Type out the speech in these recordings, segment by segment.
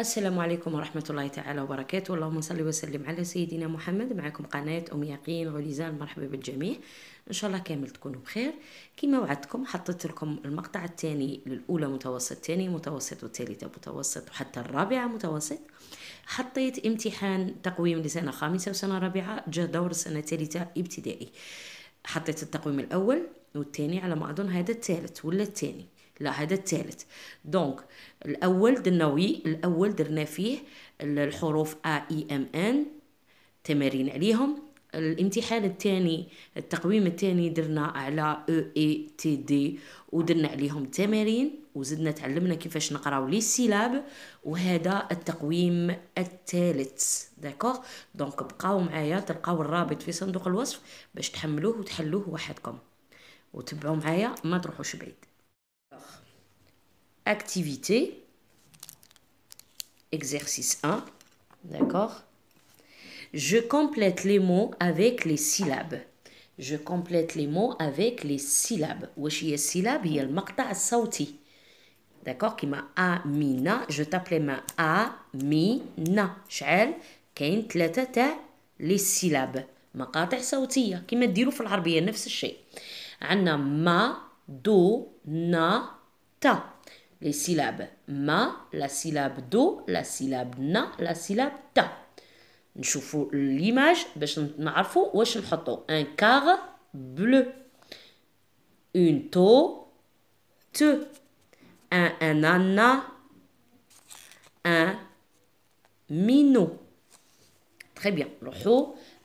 السلام عليكم ورحمة الله تعالى وبركاته اللهم صل وسلم على سيدنا محمد معكم قناة أم يقين غليزان مرحبا بالجميع إن شاء الله كامل تكونوا بخير كما وعدتكم حطيت لكم المقطع الثاني للأولى متوسط ثاني متوسط والثالثة متوسط وحتى الرابعة متوسط حطيت امتحان تقويم لسنة خامسة وسنة رابعة جا دور السنة الثالثة ابتدائي حطيت التقويم الأول والثاني على ما أظن هذا الثالث ولا الثاني لا هذا الثالث دونك الاول درنا وي الاول درنا فيه الحروف ا اي ام ان تمارين عليهم الامتحان الثاني التقويم الثاني درنا على او اي تي دي ودرنا عليهم تمارين وزدنا تعلمنا كيفاش نقراو لي سيلاب وهذا التقويم الثالث داكوغ دونك بقاو معايا تلقاو الرابط في صندوق الوصف باش تحملوه وتحلوه وحدكم وتبعوا معايا ما تروحوش بعيد activité, exercice 1, d'accord Je complète les mots avec les syllabes. Je complète les mots avec les syllabes. Wesh les syllabes, il y a sauti. D'accord Qui m'a amina, je t'appelle ma amina. Chal, كاين ثلاثة تاع لي سيلاب مقاطع qui كما dit في العربية نفس الشيء عندنا ma do na ta les syllabes ma, la syllabe do, la syllabe na, la syllabe ta. نشوفوا l'image باش un car bleu une to te un anana un mino ». très bien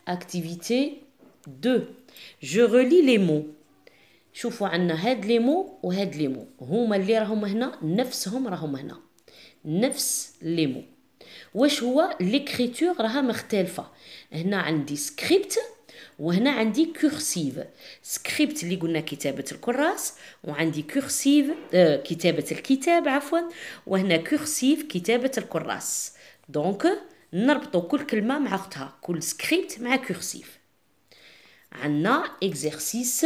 activité 2 je relis les mots شوفوا عندنا هاد ليمو وهاد ليمو هما اللي راهم هنا نفسهم راهم هنا نفس ليمو واش هو ليكريتور راها مختلفه هنا عندي سكريبت وهنا عندي كورسيف سكريبت اللي قلنا كتابه الكراس وعندي كورسيف آه كتابه الكتاب عفوا وهنا كورسيف كتابه الكراس دونك نربطوا كل كلمه مع اختها كل سكريبت مع كورسيف عندنا اكزرسيس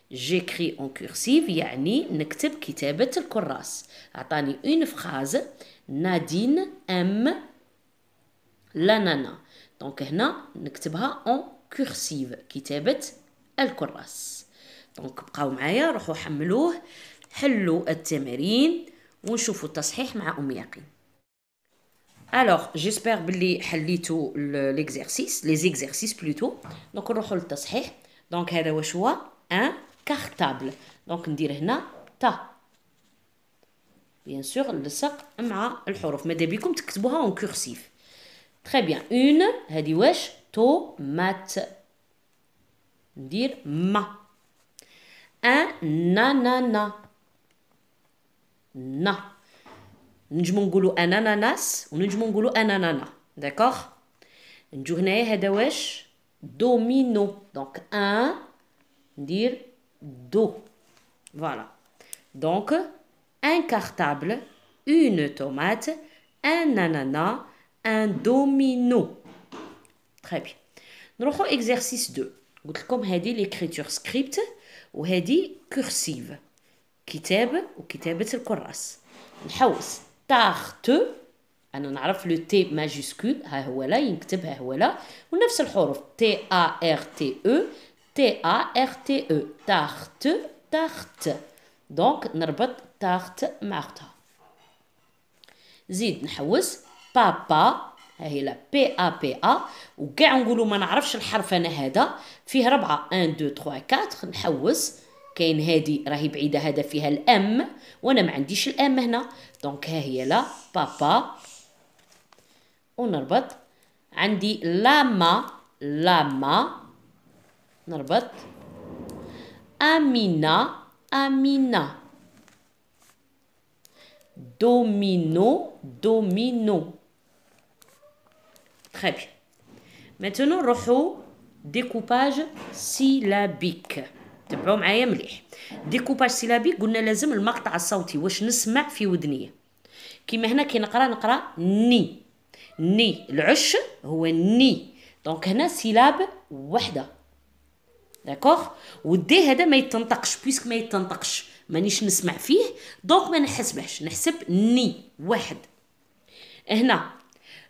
جيكري اون كورسيف يعني نكتب كتابة الكراس عطاني اون فخاز نادين ام لانانا دونك هنا نكتبها اون كورسيف كتابة الكراس دونك بقاو معايا روحوا حملوه حلوا التمارين ونشوفوا التصحيح مع ام يقين الوغ جيسبر بلي حليتو ليكزيرسيس لي زيكزيرسيس بلوتو دونك نروحوا للتصحيح دونك هذا واش هو 1 كارتابل دونك ندير هنا تا بيان سور نلصق مع الحروف ماذا بكم تكتبوها اون كورسيف تري بيان اون هادي واش تومات ندير ما ان نا نا نجمو نقولو اناناس ونجمو نقولو انانانا داكوغ نجو هنايا هذا واش دومينو دونك ان ندير d'eau. Voilà. Donc, un cartable, une tomate, un ananas, un domino. Très bien. Nous avons exercice 2. Comme dit l'écriture script ou dit cursive. كتابة وكتابة الكراس نحوس تارت انا نعرف لو majuscule. Ah, t ها هو لا ينكتب ها ونفس الحروف t a t T e. E, T-A-R-T-E tarte tarte دونك نربط tarte مع اختها زيد نحوس بابا هي لا بي ا بي ا وكاع نقولوا ما نعرفش الحرف انا هذا فيه ربعه 1 2 3 4 نحوس كاين هادي راهي بعيده هذا فيها الام وانا ما عنديش الام هنا دونك ها هي لا بابا ونربط عندي لاما لاما نربط أمينة أمينة دومينو دومينو Très bien. Maintenant, روحو ديكوباج سيلابيك تبعوا معايا مليح ديكوباج سيلابيك قلنا لازم المقطع الصوتي واش نسمع في ودنيا كيما هنا كي نقرا نقرا ني ني العش هو ني دونك هنا سيلاب وحده داكوغ والدي هذا ما يتنطقش بويسك ما يتنطقش مانيش نسمع فيه دونك ما نحسبهش نحسب ني واحد هنا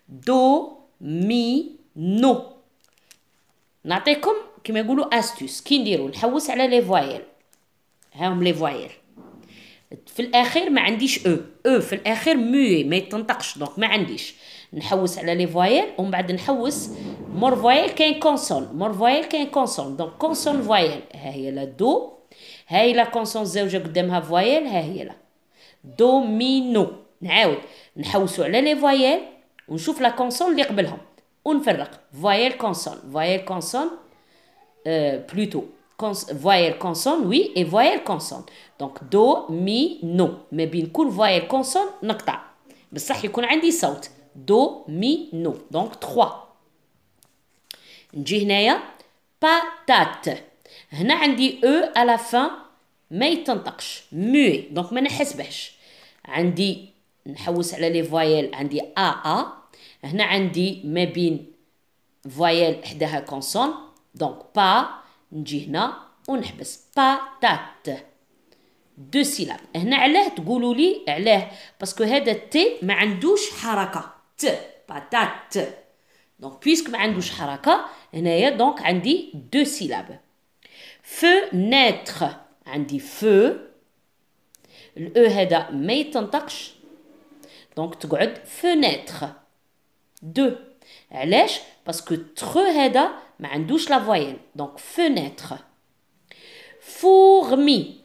دو مي نو نعطيكم كما يقولوا استوس كي نديرو نحوس على لي فوايل هاهم لي فوايل في الاخير ما عنديش او او في الاخير موي ما يتنطقش دونك ما عنديش نحوس على لي فوايل ومن بعد نحوس مور فوايل كاين كونسون مور فوايل كاين كونسون دونك كونسون فوايل ها هي لا دو ها هي لا كونسون زوجة قدامها فوايل ها هي لا دومينو نعاود نحوسو على لي فوايل ونشوف لا كونسون اللي قبلهم ونفرق فوايل كونسون فوايل كونسون آه بلوتو voyelles voyelle consonne, oui, et voyelle consonne. Donc, do, mi, no. Mais bien cool, voyelle consonne, nocta. Mais ça, il y a un Do, mi, no. Donc, trois. Njihneya, patate. Hna, un dit e à la fin, mais mu Muet. Donc, pas. On Un dit, nous à les voyelles, a, a. un dit, mais voyelle, a consonne. Donc, pas. نجي هنا ونحبس باتات دو سيلاب هنا علاه تقولوا لي علاه باسكو هذا تي ما عندوش حركه ت باتات دونك بيسك ما عندوش حركه هنايا دونك عندي دو سيلاب فناتر عندي فو الاو e هذا ما يتنطقش دونك تقعد فناتر دو علاش باسكو تخو هذا ما عندوش لا فويل دونك فونيتر فورمي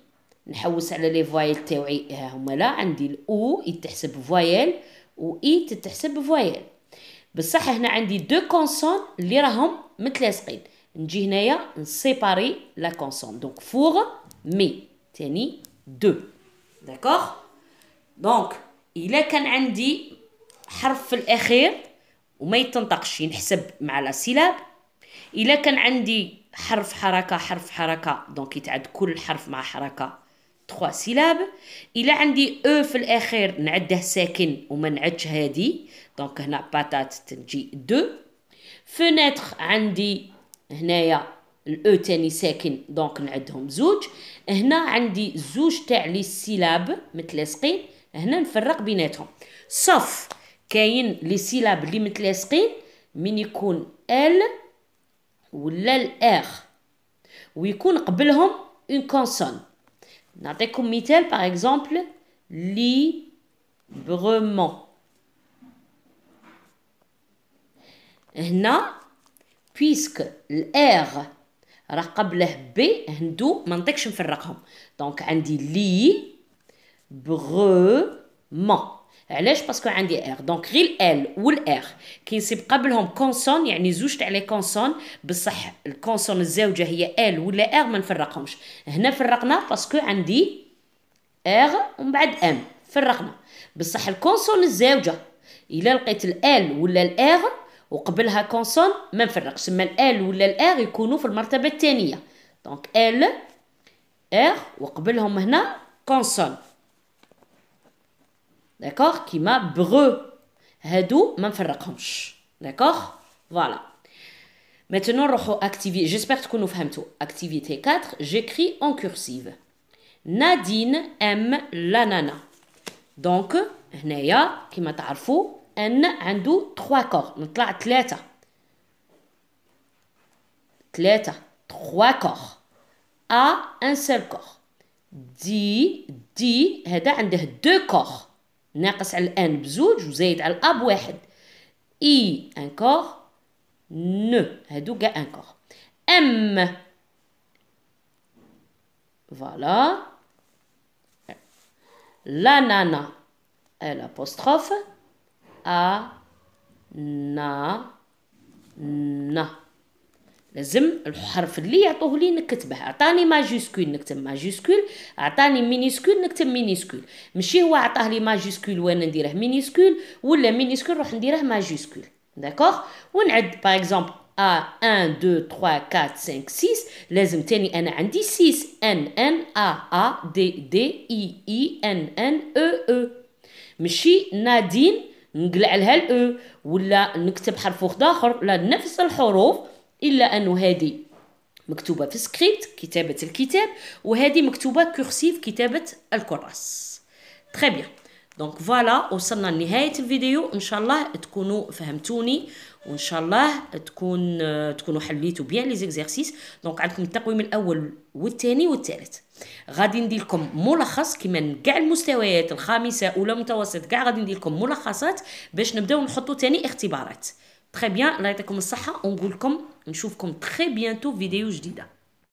نحوس على لي فويل تاوعي ها هما لا عندي الاو يتحسب فويل و اي تتحسب فويل بصح هنا عندي دو كونسون اللي راهم متلاصقين نجي هنايا نسيباري لا كونسون دونك فور مي تاني دو داكوغ دونك الا كان عندي حرف في الاخير وما يتنطقش ينحسب مع لا سيلاب الا كان عندي حرف حركه حرف حركه دونك يتعد كل حرف مع حركه 3 سيلاب الا عندي او e في الاخير نعده ساكن وما نعدش هادي دونك هنا باتات تجي دو فنتر عندي هنايا الاو e تاني ساكن دونك نعدهم زوج هنا عندي زوج تاع لي سيلاب متلاصقين هنا نفرق بيناتهم صف كاين لي سيلاب اللي متلاصقين من يكون ال Ou l'el r. Où il y a une consonne. Dans des mots par exemple librement. Non, puisque l' r. Rappelle b. Et donc, maintenant je suis différent. Donc, on dit librement. علاش باسكو عندي ار دونك غير ال والار نسيب قبلهم كونسون يعني زوج تاع لي كونسون بصح الكونسون الزوجه هي ال ولا ار ما نفرقهمش هنا فرقنا باسكو عندي ار ومن بعد ام فرقنا بصح الكونسون الزوجه الا لقيت ال ولا الار وقبلها كونسون ما نفرقش اما ال ولا الار يكونوا في المرتبه الثانيه دونك ال ار وقبلهم هنا كونسون d'accord m'a breu. Hadou, manferrakhomch. D'accord Voilà. Maintenant, j'espère que nous faisons tout. Activité 4, j'écris en cursive. Nadine aime nana Donc, Naya, qui m'a tarfou, N, do trois corps. Donc avons trois Trois corps. A, un seul corps. D, D, a deux corps. ناقص على الان بزوج وزايد على الاب واحد اي انكور نو هادو كاع انكور ام فوالا لا نانا الابوستروف ا نا نا لازم الحرف اللي يعطوه لي نكتبه عطاني ماجيسكول نكتب ماجيسكول عطاني مينيسكول نكتب مينيسكول ماشي هو عطاه لي ماجيسكول وانا نديره مينيسكول ولا مينيسكول نروح نديره ماجيسكول داكوغ ونعد باغ اكزومبل ا 1 2 3 4 5 6 لازم تاني انا عندي 6 ان ان ا ا دي دي اي اي ان ان او او ماشي نادين نقلع لها الاو ولا نكتب حرف اخر لا نفس الحروف الا انه هذه مكتوبه في سكريبت كتابه الكتاب وهذه مكتوبه كورسيف كتابه الكراس تري بيان دونك فوالا وصلنا لنهايه الفيديو ان شاء الله تكونوا فهمتوني وان شاء الله تكون تكونوا حليتوا بيان لي زيكزارسيس دونك عندكم التقويم الاول والثاني والثالث غادي ندير لكم ملخص كيما كاع المستويات الخامسه اولى متوسط كاع غادي ندير لكم ملخصات باش نبداو نحطوا ثاني اختبارات très bien. comme ça. on roule comme. On comme. très bientôt. Vidéo jdida.